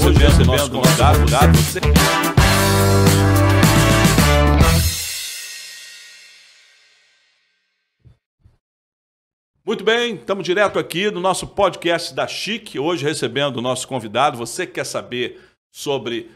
recebendo nosso convidado, convidado você. Muito bem, estamos direto aqui no nosso podcast da Chic, hoje recebendo o nosso convidado. Você quer saber sobre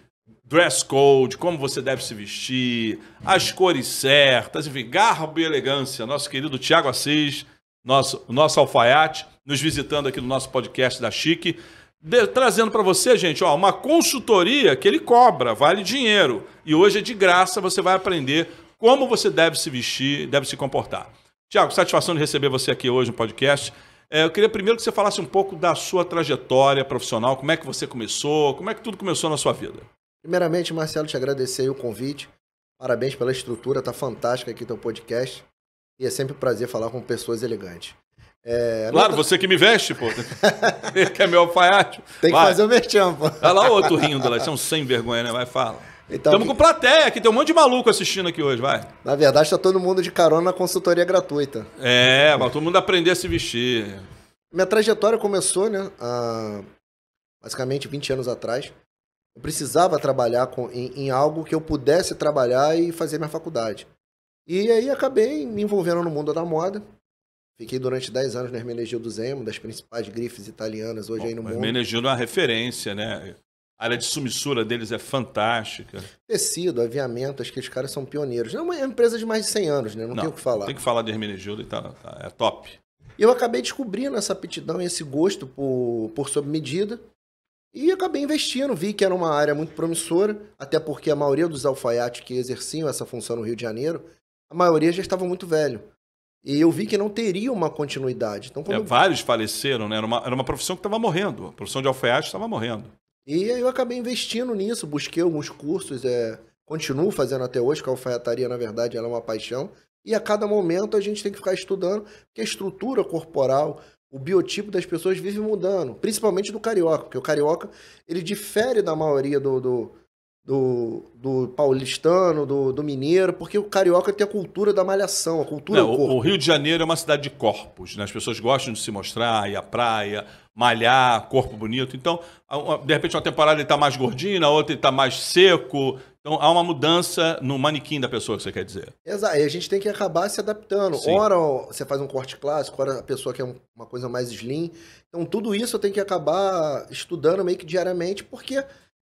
dress code, como você deve se vestir, as cores certas, enfim, garbo e elegância. Nosso querido Tiago Assis, nosso, nosso alfaiate, nos visitando aqui no nosso podcast da Chic de, trazendo para você, gente, ó, uma consultoria que ele cobra, vale dinheiro. E hoje é de graça, você vai aprender como você deve se vestir, deve se comportar. Tiago, satisfação de receber você aqui hoje no podcast. É, eu queria primeiro que você falasse um pouco da sua trajetória profissional, como é que você começou, como é que tudo começou na sua vida. Primeiramente, Marcelo, te agradecer o convite. Parabéns pela estrutura, tá fantástica aqui teu podcast. E é sempre um prazer falar com pessoas elegantes. É, claro, não... você que me veste, pô. que é meu alfaiate. Tem que vai. fazer o merchan, pô. Olha lá o outro rindo lá, são é sem vergonha, né? Vai, fala. Estamos então, com plateia aqui, tem um monte de maluco assistindo aqui hoje, vai. Na verdade, está todo mundo de carona na consultoria gratuita. É, mas todo mundo aprender a se vestir. Minha trajetória começou, né, há basicamente 20 anos atrás. Eu precisava trabalhar com, em, em algo que eu pudesse trabalhar e fazer minha faculdade. E aí acabei me envolvendo no mundo da moda. Fiquei durante 10 anos na Hermenegildo Zemo, das principais grifes italianas hoje Bom, aí no mundo. Hermenegildo é uma referência, né? A área de sumissura deles é fantástica. Tecido, aviamento, acho que os caras são pioneiros. É uma empresa de mais de 100 anos, né? Não, não tem o que falar. Tem que falar de Hermenegildo e tá, tá, é top. E eu acabei descobrindo essa aptidão e esse gosto por, por sob medida. E acabei investindo, vi que era uma área muito promissora, até porque a maioria dos alfaiates que exerciam essa função no Rio de Janeiro, a maioria já estava muito velho. E eu vi que não teria uma continuidade. Então, quando... é, vários faleceram, né? Era uma, era uma profissão que estava morrendo. A profissão de alfaiate estava morrendo. E aí eu acabei investindo nisso, busquei alguns cursos, é, continuo fazendo até hoje, que a alfaiataria, na verdade, era é uma paixão. E a cada momento a gente tem que ficar estudando, porque a estrutura corporal, o biotipo das pessoas vive mudando, principalmente do carioca, porque o carioca ele difere da maioria do, do do, do paulistano, do, do mineiro, porque o carioca tem a cultura da malhação, a cultura Não, corpo. O Rio de Janeiro é uma cidade de corpos, né? as pessoas gostam de se mostrar, ir à praia, malhar, corpo bonito. Então, de repente, uma temporada ele está mais gordinho, na outra ele está mais seco. Então, há uma mudança no manequim da pessoa, que você quer dizer. Exato, e a gente tem que acabar se adaptando. Sim. Ora você faz um corte clássico, ora a pessoa quer uma coisa mais slim. Então, tudo isso eu tenho que acabar estudando meio que diariamente, porque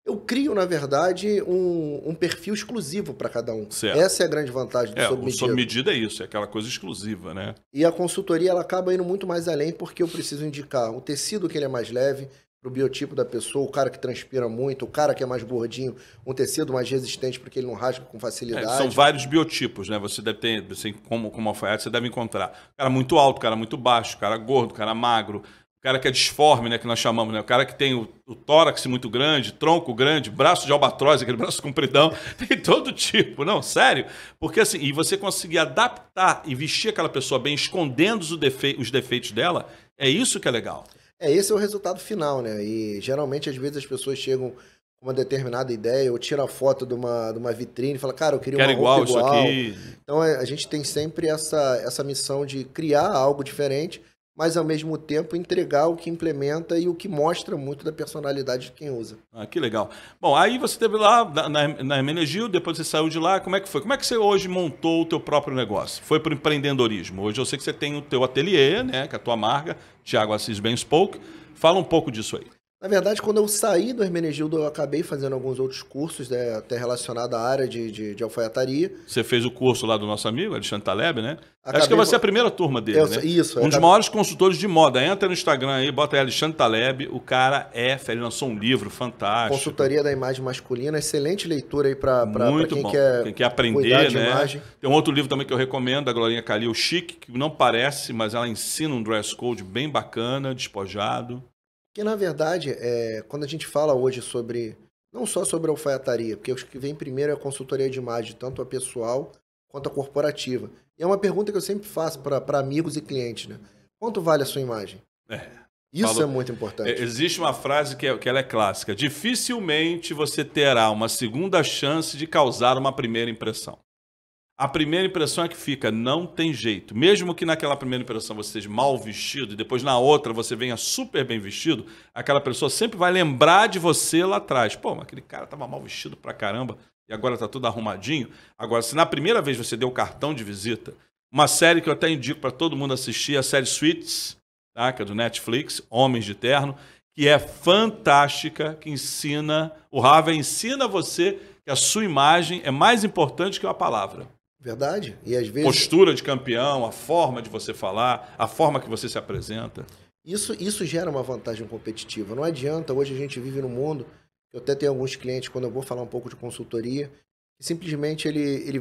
eu crio, na verdade, um, um perfil exclusivo para cada um. Certo. Essa é a grande vantagem do é, sob medida. O sob medida é isso, é aquela coisa exclusiva, né? E a consultoria ela acaba indo muito mais além porque eu preciso indicar o tecido que ele é mais leve, para o biotipo da pessoa, o cara que transpira muito, o cara que é mais gordinho, um tecido mais resistente porque ele não rasga com é, facilidade. É, são vários biotipos, né? Você deve ter, assim, como, como alfaiate, você deve encontrar. Cara muito alto, cara muito baixo, cara gordo, cara magro, o cara que é disforme, né, que nós chamamos, né, o cara que tem o, o tórax muito grande, tronco grande, braço de albatroz, aquele braço compridão, tem todo tipo, não, sério. Porque assim, e você conseguir adaptar e vestir aquela pessoa bem, escondendo os, defe os defeitos dela, é isso que é legal. É, esse é o resultado final, né? E geralmente, às vezes, as pessoas chegam com uma determinada ideia ou tiram a foto de uma, de uma vitrine e fala, cara, eu queria Quero uma igual, igual. Isso aqui. Então, é, a gente tem sempre essa, essa missão de criar algo diferente mas ao mesmo tempo entregar o que implementa e o que mostra muito da personalidade de quem usa. Ah, que legal. Bom, aí você teve lá na, na Hermenegil, depois você saiu de lá, como é que foi? Como é que você hoje montou o teu próprio negócio? Foi para o empreendedorismo. Hoje eu sei que você tem o teu ateliê, né, com é a tua marca, Thiago Assis Spoke. Fala um pouco disso aí. Na verdade, quando eu saí do Hermenegildo, eu acabei fazendo alguns outros cursos, né, até relacionado à área de, de, de, alfaiataria. Você fez o curso lá do nosso amigo, Alexandre Taleb, né? Acabei... Acho que você é a primeira turma dele, eu, né? Isso. Um acabei... dos maiores consultores de moda. Entra no Instagram aí, bota aí Alexandre Taleb, o cara é, ele lançou um livro fantástico. Consultoria da imagem masculina, excelente leitura aí para quem, Quer quem quer aprender, né? Tem um outro livro também que eu recomendo, da Glorinha Calil, Chique, que não parece, mas ela ensina um dress code bem bacana, despojado. Que na verdade, é, quando a gente fala hoje sobre, não só sobre alfaiataria, porque acho que vem primeiro é a consultoria de imagem, tanto a pessoal quanto a corporativa. E é uma pergunta que eu sempre faço para amigos e clientes, né? Quanto vale a sua imagem? É. Isso Falou. é muito importante. É, existe uma frase que, é, que ela é clássica: dificilmente você terá uma segunda chance de causar uma primeira impressão a primeira impressão é que fica, não tem jeito. Mesmo que naquela primeira impressão você esteja mal vestido e depois na outra você venha super bem vestido, aquela pessoa sempre vai lembrar de você lá atrás. Pô, mas aquele cara estava mal vestido pra caramba e agora tá tudo arrumadinho. Agora, se na primeira vez você deu o cartão de visita, uma série que eu até indico para todo mundo assistir, a série Suites, tá? que é do Netflix, Homens de Terno, que é fantástica, que ensina, o Harvey ensina você que a sua imagem é mais importante que uma palavra. Verdade. E às vezes. Postura de campeão, a forma de você falar, a forma que você se apresenta. Isso, isso gera uma vantagem competitiva. Não adianta, hoje a gente vive num mundo. Eu até tenho alguns clientes, quando eu vou falar um pouco de consultoria, simplesmente ele, ele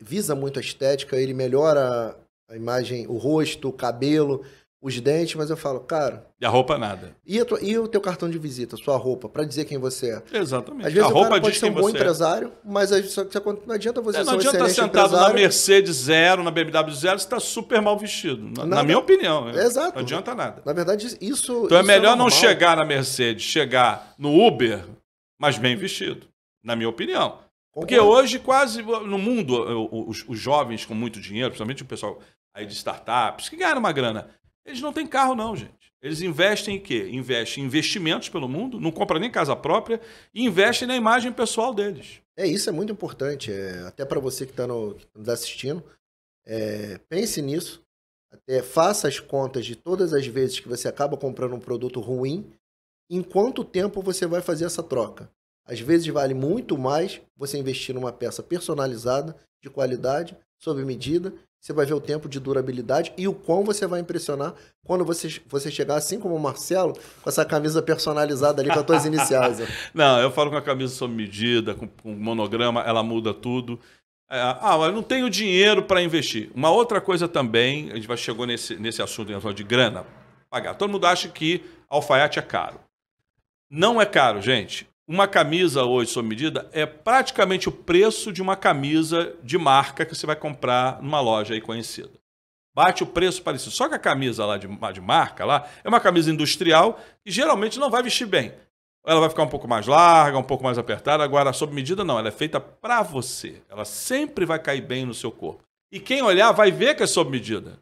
visa muito a estética, ele melhora a imagem, o rosto, o cabelo os dentes, mas eu falo, cara. E a roupa nada. E, tua, e o teu cartão de visita, sua roupa, para dizer quem você é. Exatamente. Às vezes a o cara pode ser um bom é. empresário, é. mas só não adianta você é, não ser Não adianta um sentado na Mercedes zero, na BMW zero, você tá super mal vestido. Na, na minha opinião. É. Exato. Não adianta nada. Na verdade, isso. Então é isso é melhor é não chegar na Mercedes, chegar no Uber, mas bem vestido. Na minha opinião. Porque Concordo. hoje, quase no mundo, os, os jovens com muito dinheiro, principalmente o pessoal aí de startups, que ganharam uma grana eles não têm carro, não, gente. Eles investem em quê? Investem em investimentos pelo mundo, não compram nem casa própria e investem na imagem pessoal deles. É, isso é muito importante. É, até para você que está tá nos assistindo, é, pense nisso. Até faça as contas de todas as vezes que você acaba comprando um produto ruim, em quanto tempo você vai fazer essa troca. Às vezes vale muito mais você investir numa peça personalizada, de qualidade, sob medida, você vai ver o tempo de durabilidade e o quão você vai impressionar quando você, você chegar, assim como o Marcelo, com essa camisa personalizada ali com as suas iniciais. Não, eu falo com a camisa sob medida, com, com monograma, ela muda tudo. É, ah, mas não tenho dinheiro para investir. Uma outra coisa também, a gente chegou nesse, nesse assunto de grana, pagar. Todo mundo acha que alfaiate é caro. Não é caro, gente. Uma camisa hoje, sob medida, é praticamente o preço de uma camisa de marca que você vai comprar numa loja aí conhecida. Bate o preço parecido. Só que a camisa lá de, de marca lá é uma camisa industrial e geralmente não vai vestir bem. Ela vai ficar um pouco mais larga, um pouco mais apertada. Agora, sob medida, não. Ela é feita para você. Ela sempre vai cair bem no seu corpo. E quem olhar vai ver que é sob medida.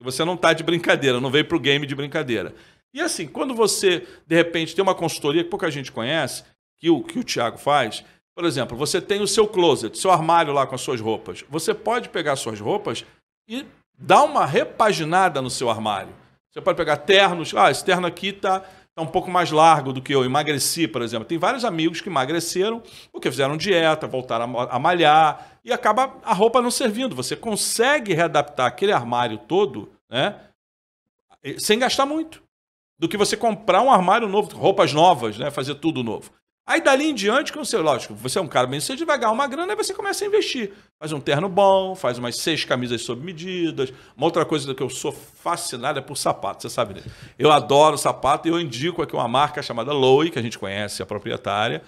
Você não está de brincadeira, não veio para o game de brincadeira. E assim, quando você, de repente, tem uma consultoria que pouca gente conhece, que o, que o Tiago faz, por exemplo, você tem o seu closet, seu armário lá com as suas roupas. Você pode pegar suas roupas e dar uma repaginada no seu armário. Você pode pegar ternos. Ah, esse terno aqui está tá um pouco mais largo do que eu. Emagreci, por exemplo. Tem vários amigos que emagreceram porque fizeram dieta, voltaram a, a malhar e acaba a roupa não servindo. Você consegue readaptar aquele armário todo, né? Sem gastar muito. Do que você comprar um armário novo, roupas novas, né? Fazer tudo novo. Aí dali em diante, com você, lógico, você é um cara bem você vai ganhar uma grana e você começa a investir. Faz um terno bom, faz umas seis camisas sob medidas. Uma outra coisa que eu sou fascinado é por sapato, você sabe. disso. Eu adoro sapato e eu indico aqui uma marca chamada Loi, que a gente conhece, a proprietária.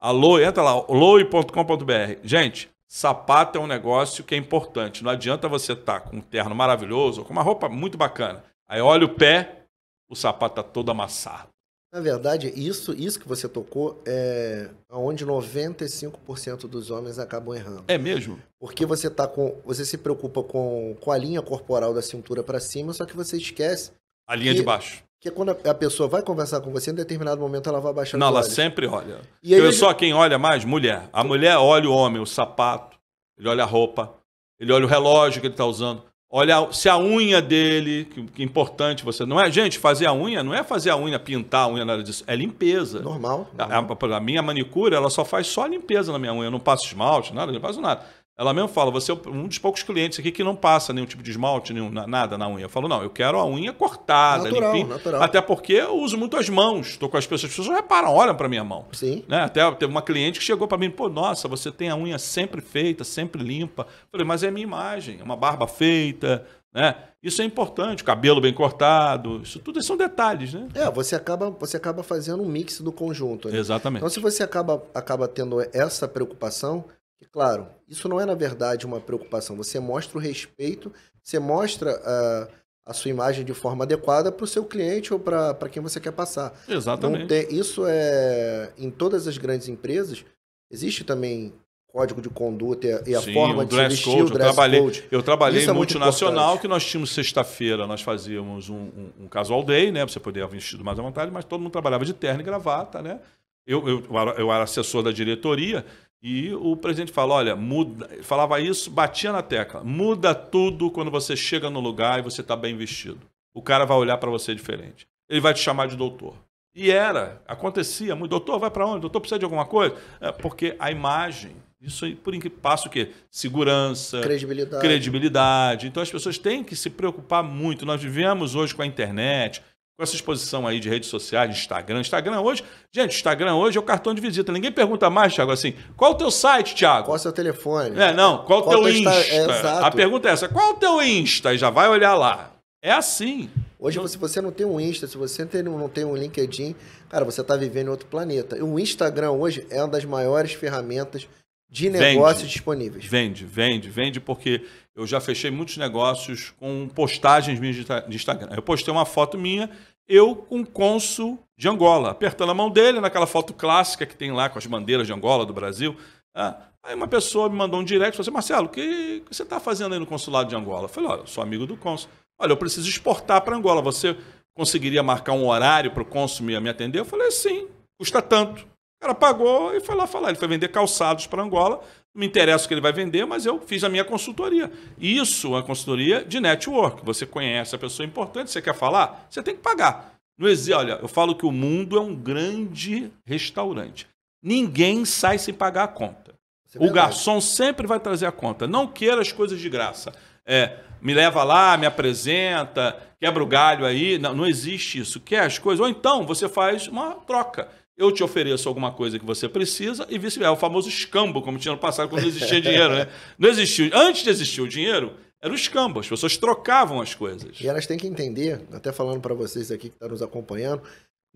A Loi, entra lá, loi.com.br. Gente, sapato é um negócio que é importante. Não adianta você estar tá com um terno maravilhoso, ou com uma roupa muito bacana. Aí olha o pé, o sapato está todo amassado. Na verdade, isso, isso que você tocou é onde 95% dos homens acabam errando. É mesmo? Porque você tá com, você se preocupa com, com a linha corporal da cintura para cima, só que você esquece a linha que, de baixo. Que quando a, a pessoa vai conversar com você, em determinado momento ela vai baixar Não, ela olhos. sempre olha. E aí, Eu, sou Só quem olha mais, mulher. A mulher olha o homem, o sapato, ele olha a roupa, ele olha o relógio que ele está usando. Olha se a unha dele, que, que é importante você. Não é, gente, fazer a unha não é fazer a unha, pintar a unha, nada disso. É limpeza. Normal. normal. A, a, a, minha manicura, ela só faz só limpeza na minha unha. Eu não passo esmalte, nada, não faço nada. Ela mesmo fala, você é um dos poucos clientes aqui que não passa nenhum tipo de esmalte, nenhum, nada na unha. Eu falo, não, eu quero a unha cortada, natural, limpinha. Natural. Até porque eu uso muito as mãos. Estou com as pessoas, as pessoas reparam, olham para minha mão. Sim. Né? Até teve uma cliente que chegou para mim, pô, nossa, você tem a unha sempre feita, sempre limpa. Eu falei, mas é a minha imagem, é uma barba feita, né? Isso é importante, cabelo bem cortado, isso tudo são detalhes, né? É, você acaba, você acaba fazendo um mix do conjunto. Né? Exatamente. Então, se você acaba, acaba tendo essa preocupação, e claro, isso não é na verdade uma preocupação. Você mostra o respeito, você mostra a, ah, a sua imagem de forma adequada para o seu cliente ou para quem você quer passar. Exatamente. isso é em todas as grandes empresas. Existe também código de conduta e a, Sim, forma de se vestir, code, o dress eu trabalhei, code. Eu trabalhei em é multinacional que nós tínhamos sexta-feira, nós fazíamos um, um, um casual day, né? Você poderia vestir mais à vontade, mas todo mundo trabalhava de terno e gravata, né? Eu, eu, eu, era assessor da diretoria e o presidente fala, olha, muda, falava isso, batia na tecla, muda tudo quando você chega no lugar e você está bem vestido. O cara vai olhar para você diferente. Ele vai te chamar de doutor. E era, acontecia muito. Doutor, vai para onde? Doutor, precisa de alguma coisa? É, porque a imagem, isso aí, por incrível passa o quê? Segurança, credibilidade. credibilidade. Então as pessoas têm que se preocupar muito. Nós vivemos hoje com a internet, com essa exposição aí de redes sociais, Instagram. Instagram hoje, gente, Instagram hoje é o cartão de visita. Ninguém pergunta mais, Thiago, assim, qual o teu site, Thiago? Qual o seu telefone? É, não, qual o teu Insta? É, A pergunta é essa, qual o teu Insta? E já vai olhar lá. É assim. Hoje, se você não tem um Insta, se você não tem um LinkedIn, cara, você está vivendo em outro planeta. O Instagram hoje é uma das maiores ferramentas de negócios vende. disponíveis. Vende, vende, vende, porque eu já fechei muitos negócios com postagens minhas de Instagram. Eu postei uma foto minha, eu com o cônsul de Angola, apertando a mão dele, naquela foto clássica que tem lá com as bandeiras de Angola, do Brasil. Ah, aí uma pessoa me mandou um direct e falou assim: Marcelo, o que, você está fazendo aí no consulado de Angola? Eu falei: Olha, eu sou amigo do cônsul. Olha, eu preciso exportar para Angola. Você conseguiria marcar um horário para o cônsul me atender? Eu falei: Sim, custa tanto. O cara pagou e foi lá falar. Ele foi vender calçados para Angola. Não me interessa o que ele vai vender, mas eu fiz a minha consultoria. Isso é consultoria de network. Você conhece a pessoa importante, você quer falar, você tem que pagar. Não existe, olha, eu falo que o mundo é um grande restaurante. Ninguém sai sem pagar a conta. É o garçom sempre vai trazer a conta. Não queira as coisas de graça. É, me leva lá, me apresenta, quebra o galho aí. Não, não existe isso. Quer as coisas? Ou então você faz uma troca eu te ofereço alguma coisa que você precisa e vice-versa. É o famoso escambo, como tinha no passado, quando não existia dinheiro. Né? Não existiu. Antes de existir o dinheiro, era o escambo. As pessoas trocavam as coisas. E elas têm que entender, até falando para vocês aqui que estão tá nos acompanhando,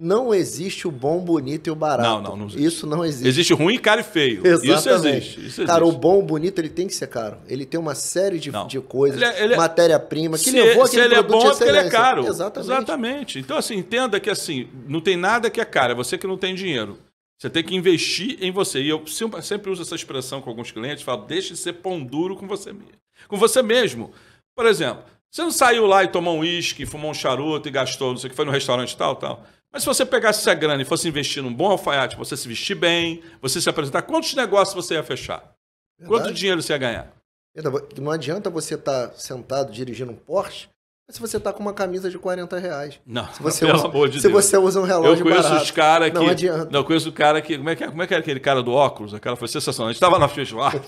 não existe o bom, bonito e o barato. Não, não, não existe. Isso não existe. Existe ruim, caro e feio. Exatamente. Isso existe. Isso cara, existe. o bom, bonito, ele tem que ser caro. Ele tem uma série de, de coisas, é-, é, matéria-prima, que levou aquele ele é bom, é ele é caro. Exatamente. Exatamente. Então, assim, entenda que assim, não tem nada que é caro, é você que não tem dinheiro. Você tem que investir em você. E eu sempre uso essa expressão com alguns clientes, falo, deixe de ser pão duro com você mesmo. Com você mesmo. Por exemplo, você não saiu lá e tomou um uísque, fumou um charuto e gastou, não sei o que, foi no restaurante tal, tal. Mas se você pegasse essa grana e fosse investir num bom alfaiate, você se vestir bem, você se apresentar, quantos negócios você ia fechar? Verdade. Quanto dinheiro você ia ganhar? Então, não adianta você estar tá sentado dirigindo um Porsche se você está com uma camisa de 40 reais. Não, se você pelo usa, amor de se Deus. você usa um relógio Eu conheço barato, os caras que... Não adianta. Não, eu conheço o cara que... Como é que, é? como é que era é aquele cara do óculos? Aquela foi sensacional. A gente estava na feijoada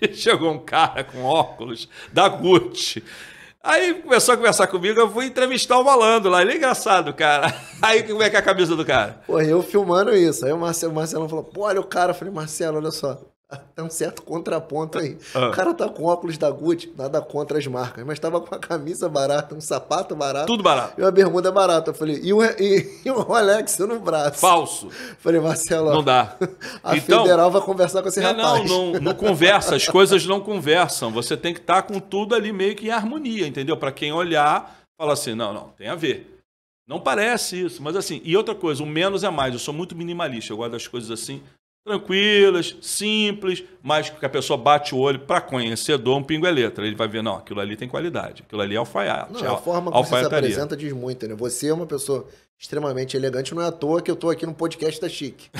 e chegou um cara com óculos da Gucci. Aí começou a conversar comigo, eu fui entrevistar o malandro lá. Ele é engraçado, cara. Aí como é que é a camisa do cara? Pô, eu filmando isso. Aí o Marcelo, o Marcelo falou, pô, olha o cara. Eu falei, Marcelo, olha só. Até um certo contraponto aí. Ah. O cara tá com óculos da Gucci, nada contra as marcas, mas tava com uma camisa barata, um sapato barato. Tudo barato. E uma bermuda barata. Eu falei, e um, Alex, Rolex no braço. Falso. falei, Marcelo. Não dá. A então, federal vai conversar com esse é, rapaz. Não, não, não conversa. As coisas não conversam. Você tem que estar tá com tudo ali meio que em harmonia, entendeu? Para quem olhar, fala assim: não, não, tem a ver. Não parece isso, mas assim. E outra coisa, o menos é mais. Eu sou muito minimalista. Eu gosto das coisas assim tranquilas, simples, mas que a pessoa bate o olho para conhecedor, um pingo é letra. Ele vai ver, não, aquilo ali tem qualidade, aquilo ali é alfaiate. Não, é a forma como você se apresenta diz muito, né? Você é uma pessoa extremamente elegante. Não é à toa que eu estou aqui no podcast da Chique.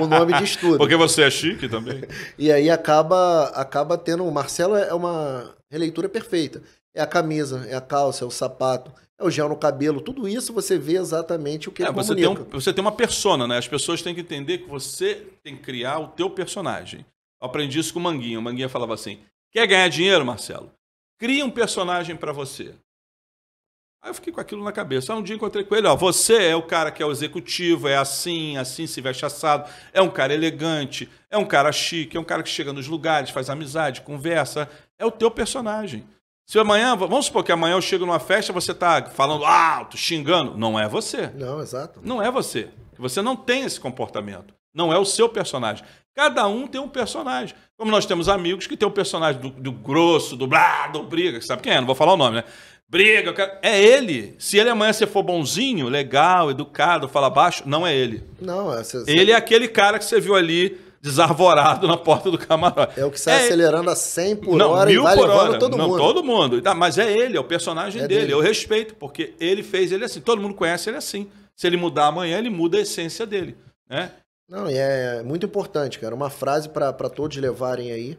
o nome de estudo. Porque você é chique também. e aí acaba, acaba tendo. O Marcelo é uma releitura perfeita. É a camisa, é a calça, é o sapato, é o gel no cabelo. Tudo isso você vê exatamente o que é, ele você comunica. tem um, Você tem uma persona, né? As pessoas têm que entender que você tem que criar o teu personagem. Eu aprendi isso com o Manguinha. O Manguinha falava assim, quer ganhar dinheiro, Marcelo? Cria um personagem para você. Aí eu fiquei com aquilo na cabeça. Aí um dia encontrei com ele, ó, você é o cara que é o executivo, é assim, assim, se veste assado, é um cara elegante, é um cara chique, é um cara que chega nos lugares, faz amizade, conversa, é o teu personagem. Se amanhã, vamos supor que amanhã eu chego numa festa, você tá falando alto, xingando, não é você. Não, exato. Não é você. Você não tem esse comportamento. Não é o seu personagem. Cada um tem um personagem. Como nós temos amigos que tem o um personagem do, do grosso, do blá, do briga, que sabe quem é? Não vou falar o nome, né? briga. Quero... É ele. Se ele amanhã você for bonzinho, legal, educado, fala baixo, não é ele. Não, é. Você... Ele é aquele cara que você viu ali desarvorado na porta do camarote. É o que sai é acelerando ele. a 100 por não, hora mil e vai por hora. todo não, mundo. Todo mundo. Tá, mas é ele, é o personagem é dele. dele. Eu respeito, porque ele fez ele assim. Todo mundo conhece ele assim. Se ele mudar amanhã, ele muda a essência dele. Né? Não, e é muito importante, cara. Uma frase para todos levarem aí.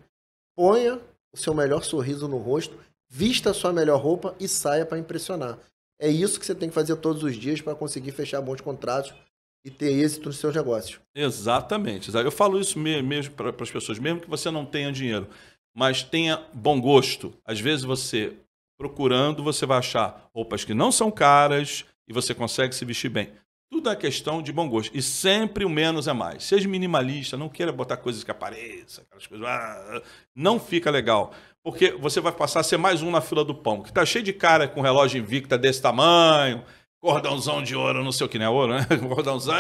Ponha o seu melhor sorriso no rosto vista sua melhor roupa e saia para impressionar. É isso que você tem que fazer todos os dias para conseguir fechar bons contratos e ter êxito nos seus negócios. Exatamente. Eu falo isso mesmo para as pessoas, mesmo que você não tenha dinheiro, mas tenha bom gosto. Às vezes você procurando, você vai achar roupas que não são caras e você consegue se vestir bem. Tudo é questão de bom gosto. E sempre o menos é mais. Seja minimalista, não queira botar coisas que apareçam, aquelas coisas. Ah, ah não fica legal. Porque você vai passar a ser mais um na fila do pão, que está cheio de cara com relógio invicta desse tamanho, cordãozão de ouro, não sei o que, não é ouro, né? Cordãozão.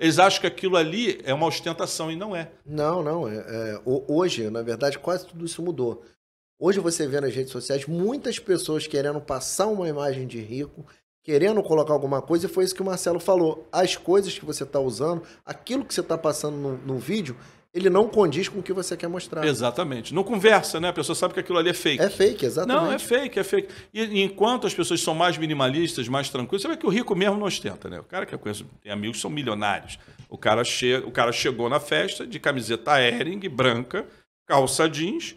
Eles acham que aquilo ali é uma ostentação e não é. Não, não. É, é, hoje, na verdade, quase tudo isso mudou. Hoje você vê nas redes sociais muitas pessoas querendo passar uma imagem de rico querendo colocar alguma coisa, e foi isso que o Marcelo falou. As coisas que você está usando, aquilo que você está passando no, no, vídeo, ele não condiz com o que você quer mostrar. Exatamente. Não conversa, né? A pessoa sabe que aquilo ali é fake. É fake, exatamente. Não, é fake, é fake. E enquanto as pessoas são mais minimalistas, mais tranquilas, você vê que o rico mesmo não ostenta, né? O cara que eu conheço, tem amigos que são milionários. O cara, che... o cara chegou na festa de camiseta Hering, branca, calça jeans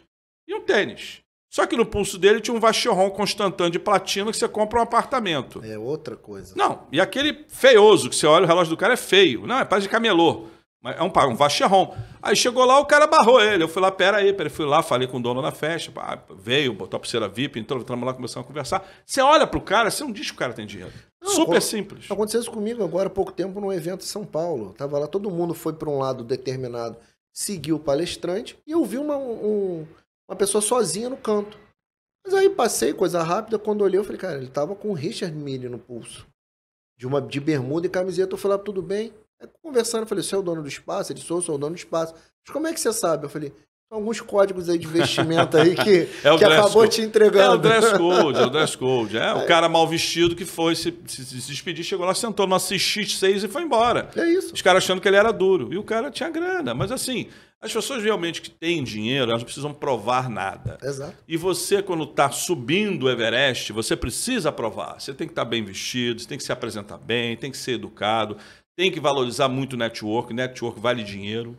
e um tênis. Só que no pulso dele tinha um vacheron Constantin de platina que você compra um apartamento. É outra coisa. Não, e aquele feioso que você olha, o relógio do cara é feio. Não, é parece de camelô. Mas é um, um Aí chegou lá, o cara barrou ele. Eu fui lá, pera aí, Fui lá, falei com o dono da festa. Veio, botou a pulseira VIP, entrou, entramos lá, começamos a conversar. Você olha pro cara, você não diz que o cara tem dinheiro. Não, Super simples. Aconteceu isso comigo agora há pouco tempo num evento em São Paulo. Tava lá, todo mundo foi para um lado determinado, seguiu o palestrante e eu vi uma, um, uma pessoa sozinha no canto. Mas aí passei, coisa rápida, quando olhei, eu falei, cara, ele tava com o Richard Mille no pulso. De uma de bermuda e camiseta, eu falei, ah, tudo bem? Aí, conversando, eu falei, você é o dono do espaço? Ele sou, sou o dono do espaço. Mas como é que você sabe? Eu falei, então, alguns códigos aí de vestimenta aí que, é que acabou code. te entregando. É o dress code, é o dress code. É, é. o cara mal vestido que foi se, se, se despedir, chegou lá, sentou numa x 6 e foi embora. É isso. Os caras achando que ele era duro. E o cara tinha grana. Mas assim, as pessoas realmente que têm dinheiro, elas não precisam provar nada. Exato. E você, quando está subindo o Everest, você precisa provar. Você tem que estar tá bem vestido, você tem que se apresentar bem, tem que ser educado, tem que valorizar muito o network. Network vale dinheiro.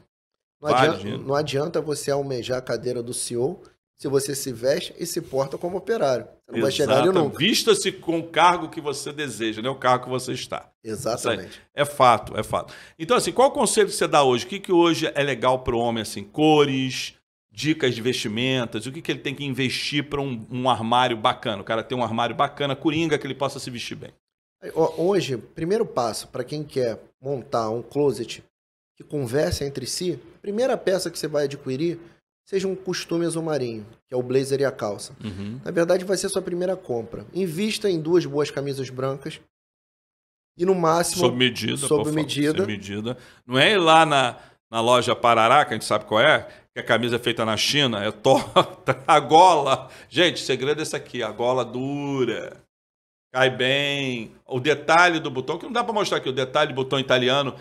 Não, vale, adianta, não adianta, você almejar a cadeira do CEO se você se veste e se porta como operário. Você não Exato. vai chegar ali nunca. Vista-se com o cargo que você deseja, não né? o cargo que você está. Exatamente. É fato, é fato. Então, assim, qual o conselho que você dá hoje? O que, que hoje é legal para o homem? Assim, cores, dicas de vestimentas, o que, que ele tem que investir para um, um armário bacana? O cara tem um armário bacana, coringa, que ele possa se vestir bem. Hoje, primeiro passo para quem quer montar um closet que entre si, a primeira peça que você vai adquirir seja um costume azul marinho, que é o blazer e a calça. Uhum. Na verdade, vai ser sua primeira compra. Invista em duas boas camisas brancas e no máximo... Sob medida. Sob medida. medida. Não é ir lá na, na loja Parará, que a gente sabe qual é, que a camisa é feita na China, é torta, a gola... Gente, o segredo é esse aqui, a gola dura cai bem. O detalhe do botão, que não dá para mostrar aqui, o detalhe do botão italiano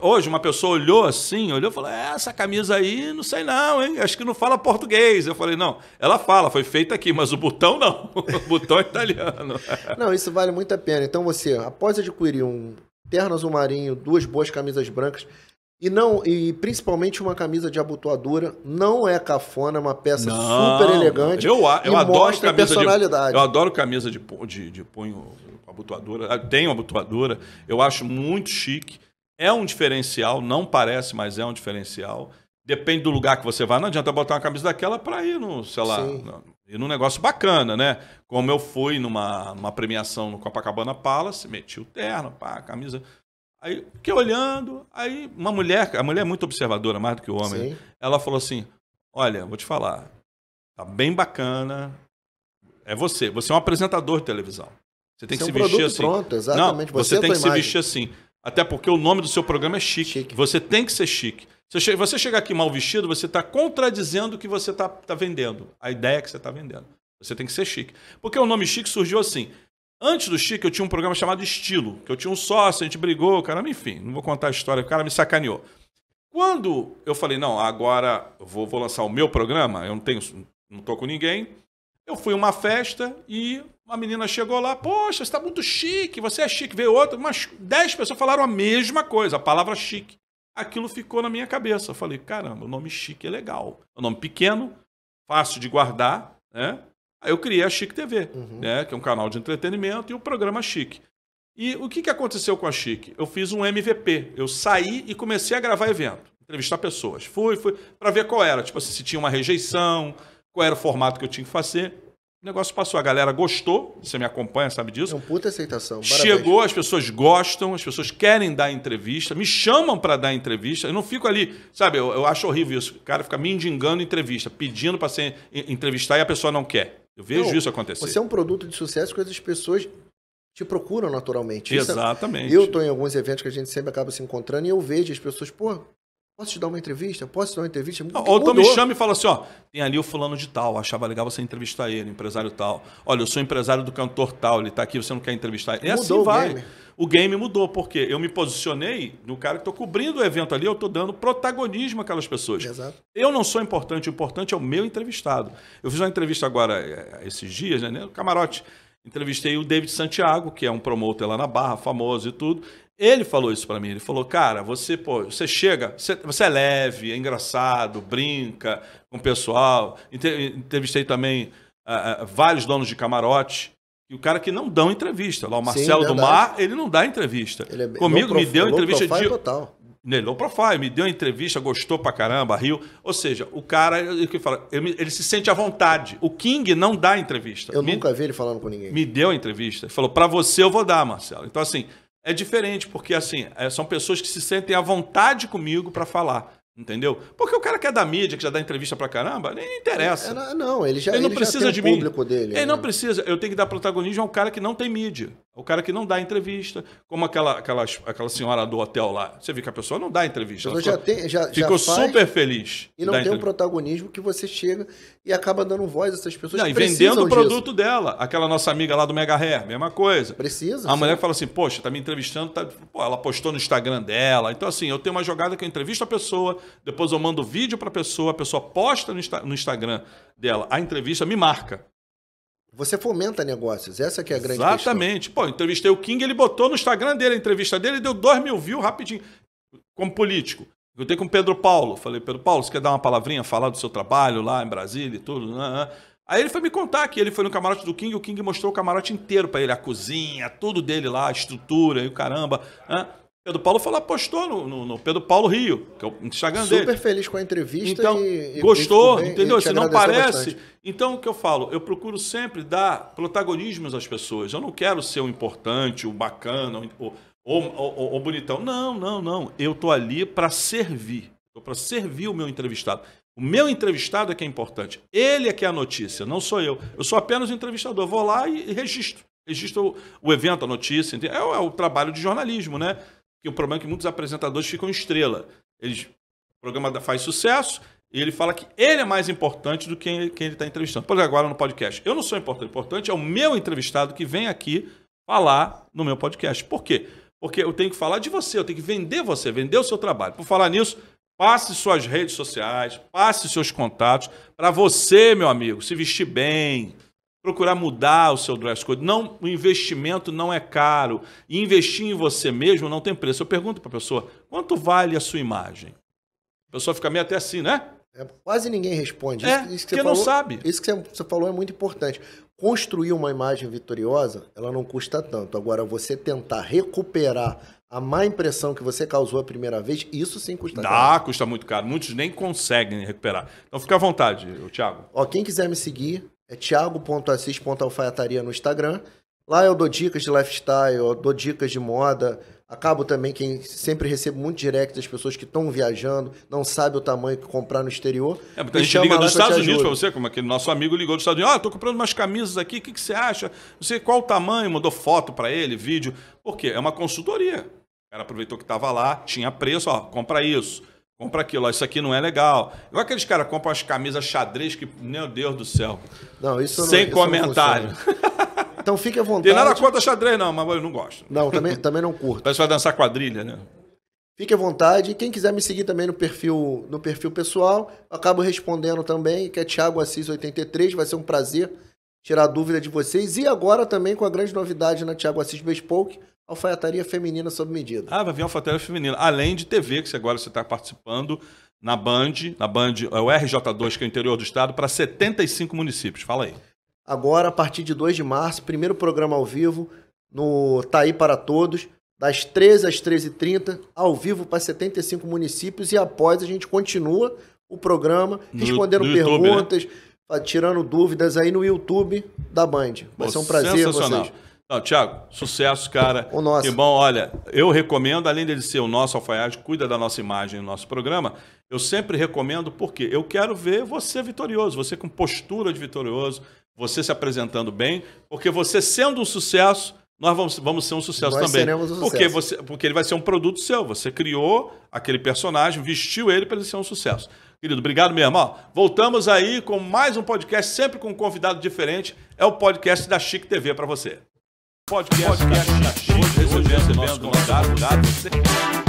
Hoje uma pessoa olhou assim, olhou e falou: é, essa camisa aí, não sei não, hein? Acho que não fala português. Eu falei, não, ela fala, foi feita aqui, mas o botão não. O botão é italiano. não, isso vale muito a pena. Então você, após adquirir um terno azul marinho, duas boas camisas brancas, e não, e principalmente uma camisa de abotoadura, não é cafona, é uma peça não, super elegante. Eu, eu adoro camisa personalidade. De, eu adoro camisa de, de, de punho abotoadura. Ah, tenho abotoadura, eu acho muito chique é um diferencial, não parece, mas é um diferencial. Depende do lugar que você vai, não adianta botar uma camisa daquela para ir no, sei lá, no, ir num negócio bacana, né? Como eu fui numa, numa premiação no Copacabana Palace, meti o terno, pá, a camisa. Aí, fiquei olhando, aí uma mulher, a mulher é muito observadora, mais do que o homem, Sim. ela falou assim: Olha, vou te falar, tá bem bacana. É você, você é um apresentador de televisão. Você tem que é um se vestir assim. Pronto, exatamente. Não, você, você tem que imagem. se vestir assim. Até porque o nome do seu programa é chique. chique. Você tem que ser chique. Se você chegar aqui mal vestido, você está contradizendo o que você está tá vendendo, a ideia que você está vendendo. Você tem que ser chique. Porque o nome chique surgiu assim. Antes do Chique, eu tinha um programa chamado Estilo, que eu tinha um sócio, a gente brigou, o cara enfim, não vou contar a história, o cara me sacaneou. Quando eu falei, não, agora vou, vou lançar o meu programa, eu não tenho, não tô com ninguém, eu fui a uma festa e uma menina chegou lá, poxa, você está muito chique, você é chique. Veio outra, umas 10 pessoas falaram a mesma coisa, a palavra chique. Aquilo ficou na minha cabeça. Eu falei, caramba, o nome chique é legal. É um nome pequeno, fácil de guardar, né? Aí eu criei a Chique TV, uhum. né? Que é um canal de entretenimento e o um programa Chique. E o que, que aconteceu com a Chique? Eu fiz um MVP. Eu saí e comecei a gravar evento, entrevistar pessoas. Fui, fui, para ver qual era. Tipo assim, se tinha uma rejeição, qual era o formato que eu tinha que fazer. O negócio passou, a galera gostou, você me acompanha, sabe disso. É uma puta aceitação. Parabéns. Chegou, as pessoas gostam, as pessoas querem dar entrevista, me chamam para dar entrevista. Eu não fico ali, sabe, eu, eu acho horrível isso. O cara fica me indingando entrevista, pedindo para ser entrevistar e a pessoa não quer. Eu vejo não, isso acontecer. Você é um produto de sucesso que as pessoas te procuram naturalmente. É- Exatamente. Isso, eu estou em alguns eventos que a gente sempre acaba se encontrando e eu vejo as pessoas, pô, Posso te dar uma entrevista? Posso te dar uma entrevista? Não, ou então me chama e fala assim, ó, tem ali o fulano de tal, achava legal você entrevistar ele, empresário tal. Olha, eu sou empresário do cantor tal, ele tá aqui, você não quer entrevistar ele. É e assim mudou assim vai. O game. o game mudou, porque eu me posicionei no cara que tô cobrindo o evento ali, eu tô dando protagonismo àquelas pessoas. Exato. Eu não sou importante, o importante é o meu entrevistado. Eu fiz uma entrevista agora, é, esses dias, né, no né, camarote entrevistei o David Santiago, que é um promotor lá na Barra, famoso e tudo. Ele falou isso para mim. Ele falou, cara, você, pô, você chega, você, você é leve, é engraçado, brinca com o pessoal. Entrevistei também uh, uh, vários donos de camarote. E o cara que não dão entrevista. Lá, o Marcelo Sim, do Mar, ele não dá entrevista. É Comigo me deu entrevista de. Total low profile, me deu entrevista, gostou pra caramba, riu. Ou seja, o cara, ele, fala, ele se sente à vontade. O King não dá entrevista. Eu me, nunca vi ele falando com ninguém. Me deu entrevista. Ele falou, pra você eu vou dar, Marcelo. Então, assim, é diferente, porque, assim, é, são pessoas que se sentem à vontade comigo para falar. Entendeu? Porque o cara que é da mídia, que já dá entrevista pra caramba, nem interessa. É, não, ele já ele não ele precisa já tem de o público dele. Ele né? não precisa. Eu tenho que dar protagonismo a um cara que não tem mídia. O cara que não dá entrevista, como aquela, aquela, aquela senhora do hotel lá. Você vê que a pessoa não dá entrevista. Ela já tem, já, ficou já super feliz. E não tem um protagonismo que você chega e acaba dando voz a essas pessoas. Não, e vendendo o produto disso. dela. Aquela nossa amiga lá do Mega Hair, mesma coisa. Precisa. A sim. mulher fala assim: Poxa, tá me entrevistando. Tá... Pô, ela postou no Instagram dela. Então, assim, eu tenho uma jogada que eu entrevisto a pessoa, depois eu mando vídeo para a pessoa, a pessoa posta no, no Instagram dela a entrevista, me marca. Você fomenta negócios, essa que é a grande Exatamente. questão. Exatamente. Pô, entrevistei o King, ele botou no Instagram dele a entrevista dele, deu 2 mil views rapidinho, como político. Eu dei com o Pedro Paulo, falei, Pedro Paulo, você quer dar uma palavrinha, falar do seu trabalho lá em Brasília e tudo? Né, né? Aí ele foi me contar que ele foi no camarote do King, o King mostrou o camarote inteiro para ele, a cozinha, tudo dele lá, a estrutura e o caramba. Né? Pedro Paulo falou apostou no, no, no, Pedro Paulo Rio, que é o Instagram Super dele. Super feliz com a entrevista. Então, e, gostou, entendeu? Se não parece. Bastante. Então, o que eu falo? Eu procuro sempre dar protagonismo às pessoas. Eu não quero ser o importante, o bacana, o, o, o bonitão. Não, não, não. Eu tô ali para servir. Estou para servir o meu entrevistado. O meu entrevistado é que é importante. Ele é que é a notícia, não sou eu. Eu sou apenas o entrevistador. Vou lá e registro. Registro o evento, a notícia. É o, é o trabalho de jornalismo, né? que o problema é que muitos apresentadores ficam estrela. Eles, o programa faz sucesso e ele fala que ele é mais importante do que quem ele está entrevistando. Por agora no podcast. Eu não sou importante. O importante é o meu entrevistado que vem aqui falar no meu podcast. Por quê? Porque eu tenho que falar de você, eu tenho que vender você, vender o seu trabalho. Por falar nisso, passe suas redes sociais, passe seus contatos para você, meu amigo, se vestir bem, procurar mudar o seu dress code. Não, o investimento não é caro. E investir em você mesmo não tem preço. Eu pergunto para a pessoa, quanto vale a sua imagem? A pessoa fica meio até assim, né? É, quase ninguém responde. É, isso, isso que você falou, não sabe. Isso que você, falou é muito importante. Construir uma imagem vitoriosa, ela não custa tanto. Agora, você tentar recuperar a má impressão que você causou a primeira vez, isso sim custa Dá, caro. custa muito caro. Muitos nem conseguem recuperar. Então fica à vontade, Thiago. Ó, quem quiser me seguir, é tiago.assis.alfaiataria no Instagram. Lá eu dou dicas de lifestyle, eu dou dicas de moda. Acabo também quem sempre recebo muito direct das pessoas que estão viajando, não sabe o tamanho que comprar no exterior. É, porque a gente liga dos Estados Unidos para você, como aquele é nosso amigo ligou dos Estados Unidos, ah, estou comprando umas camisas aqui, o que, que você acha? Você qual o tamanho? Mandou foto para ele, vídeo. Por quê? É uma consultoria. O cara aproveitou que estava lá, tinha preço, ó, compra isso. Compra aquilo, isso aqui não é legal. Igual aqueles caras compram as camisas xadrez que, meu Deus do céu. Não, isso Sem comentário. Isso não então fique à vontade. Tem nada contra xadrez, não, mas eu não gosto. Não, também, também não curto. Parece que vai dançar quadrilha, né? Fique à vontade. Quem quiser me seguir também no perfil, no perfil pessoal, acabo respondendo também, que é Thiago Assis 83. Vai ser um prazer tirar a dúvida de vocês. E agora também com a grande novidade na né, Thiago Assis Bespoke Alfaiataria Feminina sob medida. Ah, vai vir Alfaiataria Feminina. Além de TV, que agora você está participando na Band, na Band, é o RJ2, que é o interior do estado, para 75 municípios. Fala aí. Agora, a partir de 2 de março, primeiro programa ao vivo no Taí tá para Todos, das 13 às 13h30, ao vivo para 75 municípios e após a gente continua o programa, respondendo no, no perguntas, YouTube, né? tirando dúvidas aí no YouTube da Band. Vai Pô, ser um prazer vocês. Não, Tiago, sucesso, cara. O nosso. Que bom, olha, eu recomendo, além dele ser o nosso alfaiate, cuida da nossa imagem, do nosso programa, eu sempre recomendo porque eu quero ver você vitorioso, você com postura de vitorioso, você se apresentando bem, porque você sendo um sucesso, nós vamos, vamos ser um sucesso nós também. Um sucesso. Porque, você, porque ele vai ser um produto seu. Você criou aquele personagem, vestiu ele para ele ser um sucesso. Querido, obrigado meu irmão. voltamos aí com mais um podcast, sempre com um convidado diferente. É o podcast da Chique TV para você. Podcast, podcast, hoje recebendo, recebendo é nosso convidado, convidado.